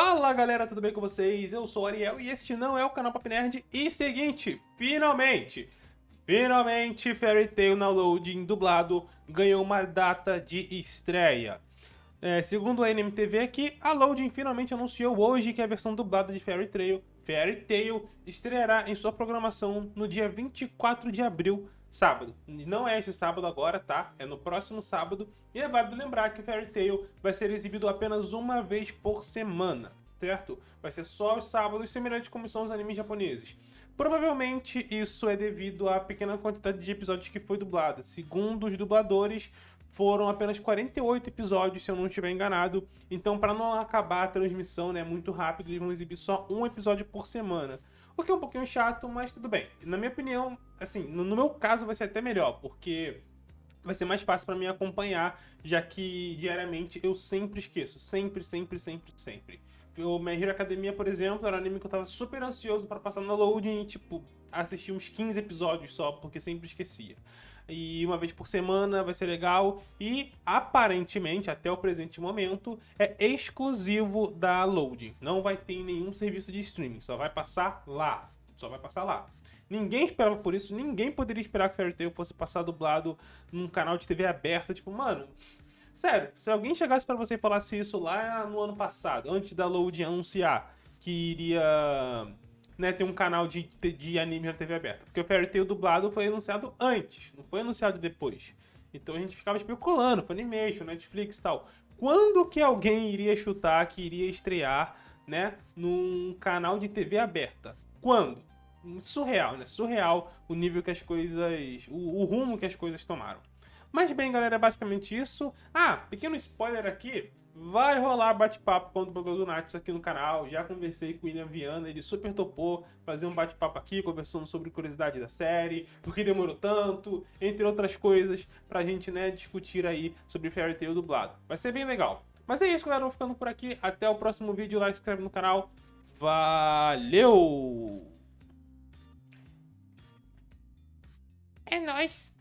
Fala galera, tudo bem com vocês? Eu sou o Ariel e este não é o canal Pop Nerd. E seguinte, finalmente, finalmente Fairy Tail Downloading dublado ganhou uma data de estreia. É, segundo a NMTV aqui, a Loading finalmente anunciou hoje que a versão dublada de Fairy Tail, Fairy Tail estreará em sua programação no dia 24 de abril sábado. Não é esse sábado agora, tá? É no próximo sábado. E é válido lembrar que Fairy Tail vai ser exibido apenas uma vez por semana, certo? Vai ser só os sábados, semelhante como são os animes japoneses. Provavelmente isso é devido à pequena quantidade de episódios que foi dublada. Segundo os dubladores, foram apenas 48 episódios, se eu não estiver enganado. Então, para não acabar a transmissão né, muito rápido, eles vão exibir só um episódio por semana. Porque é um pouquinho chato, mas tudo bem. Na minha opinião, assim, no meu caso vai ser até melhor, porque vai ser mais fácil para mim acompanhar, já que diariamente eu sempre esqueço. Sempre, sempre, sempre, sempre. Tipo, o My Hero Academia, por exemplo, era um anime que eu tava super ansioso para passar na loading e, tipo, assistir uns 15 episódios só, porque sempre esquecia. E uma vez por semana vai ser legal. E aparentemente, até o presente momento, é exclusivo da loading. Não vai ter nenhum serviço de streaming, só vai passar lá. Só vai passar lá. Ninguém esperava por isso, ninguém poderia esperar que Fairy Tail fosse passar dublado num canal de TV aberta. Tipo, mano, Sério, se alguém chegasse para você e falasse isso lá no ano passado, antes da Load anunciar que iria né, ter um canal de, de anime na TV aberta. Porque o Fairy Tail dublado foi anunciado antes, não foi anunciado depois. Então a gente ficava especulando, foi Funimation, Netflix e tal. Quando que alguém iria chutar que iria estrear, né, num canal de TV aberta? Quando? Surreal, né? Surreal o nível que as coisas. o, o rumo que as coisas tomaram. Mas bem, galera, é basicamente isso. Ah, pequeno spoiler aqui. Vai rolar bate-papo com o Blogador Nats aqui no canal. Já conversei com o William Viana, ele super topou fazer um bate-papo aqui, conversando sobre curiosidade da série, por que demorou tanto, entre outras coisas, pra gente né, discutir aí sobre Fairy Tail dublado. Vai ser bem legal. Mas é isso, galera. Vou ficando por aqui. Até o próximo vídeo. Like, inscreve no canal. Valeu! É nóis!